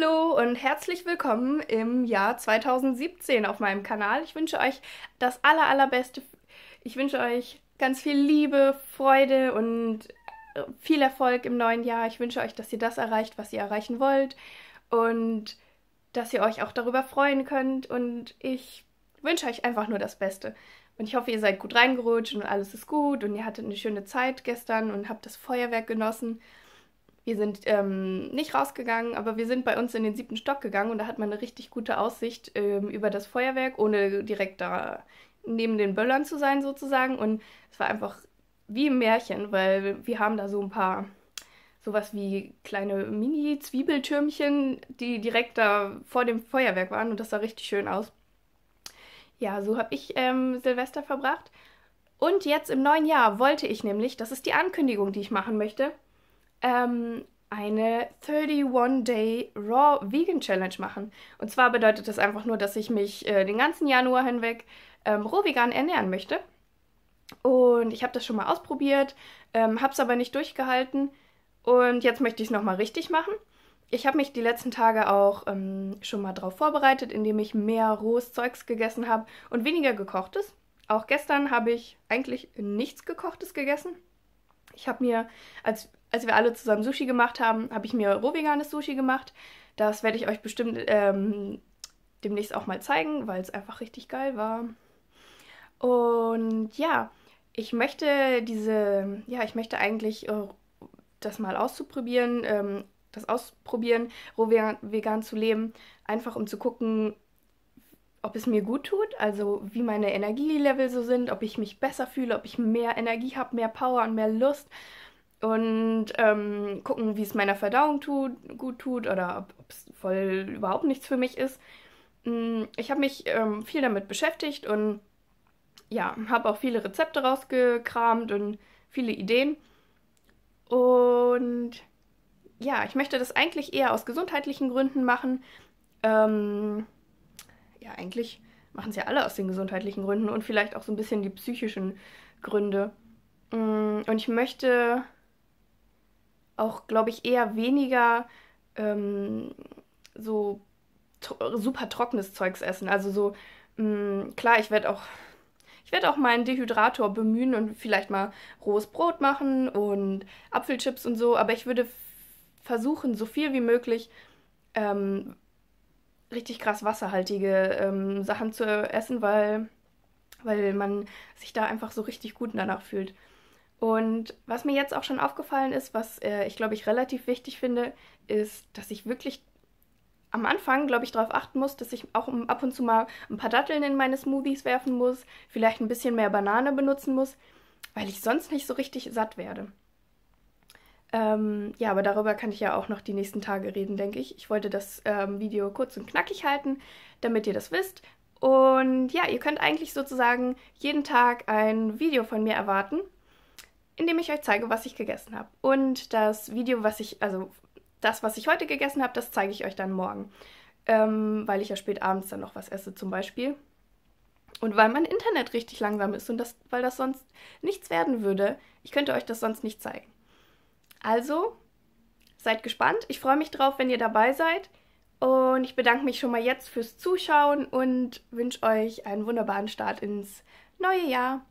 Hallo und herzlich willkommen im Jahr 2017 auf meinem Kanal. Ich wünsche euch das aller allerbeste. Ich wünsche euch ganz viel Liebe, Freude und äh, viel Erfolg im neuen Jahr. Ich wünsche euch, dass ihr das erreicht, was ihr erreichen wollt und dass ihr euch auch darüber freuen könnt und ich wünsche euch einfach nur das Beste. Und ich hoffe, ihr seid gut reingerutscht und alles ist gut und ihr hattet eine schöne Zeit gestern und habt das Feuerwerk genossen. Wir sind ähm, nicht rausgegangen, aber wir sind bei uns in den siebten Stock gegangen und da hat man eine richtig gute Aussicht ähm, über das Feuerwerk, ohne direkt da neben den Böllern zu sein sozusagen. Und es war einfach wie im Märchen, weil wir haben da so ein paar sowas wie kleine Mini-Zwiebeltürmchen, die direkt da vor dem Feuerwerk waren und das sah richtig schön aus. Ja, so habe ich ähm, Silvester verbracht. Und jetzt im neuen Jahr wollte ich nämlich, das ist die Ankündigung, die ich machen möchte, ähm, eine 31-Day Raw Vegan Challenge machen. Und zwar bedeutet das einfach nur, dass ich mich äh, den ganzen Januar hinweg ähm, roh vegan ernähren möchte. Und ich habe das schon mal ausprobiert, ähm, habe es aber nicht durchgehalten. Und jetzt möchte ich es nochmal richtig machen. Ich habe mich die letzten Tage auch ähm, schon mal darauf vorbereitet, indem ich mehr rohes Zeugs gegessen habe und weniger gekochtes. Auch gestern habe ich eigentlich nichts gekochtes gegessen. Ich habe mir als als wir alle zusammen Sushi gemacht haben, habe ich mir rohveganes Sushi gemacht. Das werde ich euch bestimmt ähm, demnächst auch mal zeigen, weil es einfach richtig geil war. Und ja, ich möchte diese, ja, ich möchte eigentlich äh, das mal auszuprobieren, ähm, das ausprobieren, rohvegan zu leben, einfach um zu gucken, ob es mir gut tut, also wie meine Energielevel so sind, ob ich mich besser fühle, ob ich mehr Energie habe, mehr Power und mehr Lust und ähm, gucken, wie es meiner Verdauung tut, gut tut oder ob es voll überhaupt nichts für mich ist. Mm, ich habe mich ähm, viel damit beschäftigt und ja, habe auch viele Rezepte rausgekramt und viele Ideen. Und ja, ich möchte das eigentlich eher aus gesundheitlichen Gründen machen. Ähm, ja, eigentlich machen es ja alle aus den gesundheitlichen Gründen und vielleicht auch so ein bisschen die psychischen Gründe. Mm, und ich möchte auch, glaube ich, eher weniger ähm, so to super trockenes Zeugs essen. Also so, mh, mm, klar, ich werde auch. Ich werde auch meinen Dehydrator bemühen und vielleicht mal rohes Brot machen und Apfelchips und so, aber ich würde versuchen, so viel wie möglich ähm, richtig krass wasserhaltige ähm, Sachen zu essen, weil, weil man sich da einfach so richtig gut danach fühlt. Und was mir jetzt auch schon aufgefallen ist, was äh, ich glaube ich relativ wichtig finde, ist, dass ich wirklich am Anfang, glaube ich, darauf achten muss, dass ich auch ab und zu mal ein paar Datteln in meine Smoothies werfen muss, vielleicht ein bisschen mehr Banane benutzen muss, weil ich sonst nicht so richtig satt werde. Ähm, ja, aber darüber kann ich ja auch noch die nächsten Tage reden, denke ich. Ich wollte das ähm, Video kurz und knackig halten, damit ihr das wisst. Und ja, ihr könnt eigentlich sozusagen jeden Tag ein Video von mir erwarten indem ich euch zeige, was ich gegessen habe. Und das Video, was ich, also das, was ich heute gegessen habe, das zeige ich euch dann morgen. Ähm, weil ich ja spät abends dann noch was esse zum Beispiel. Und weil mein Internet richtig langsam ist und das, weil das sonst nichts werden würde. Ich könnte euch das sonst nicht zeigen. Also, seid gespannt. Ich freue mich drauf, wenn ihr dabei seid. Und ich bedanke mich schon mal jetzt fürs Zuschauen und wünsche euch einen wunderbaren Start ins neue Jahr.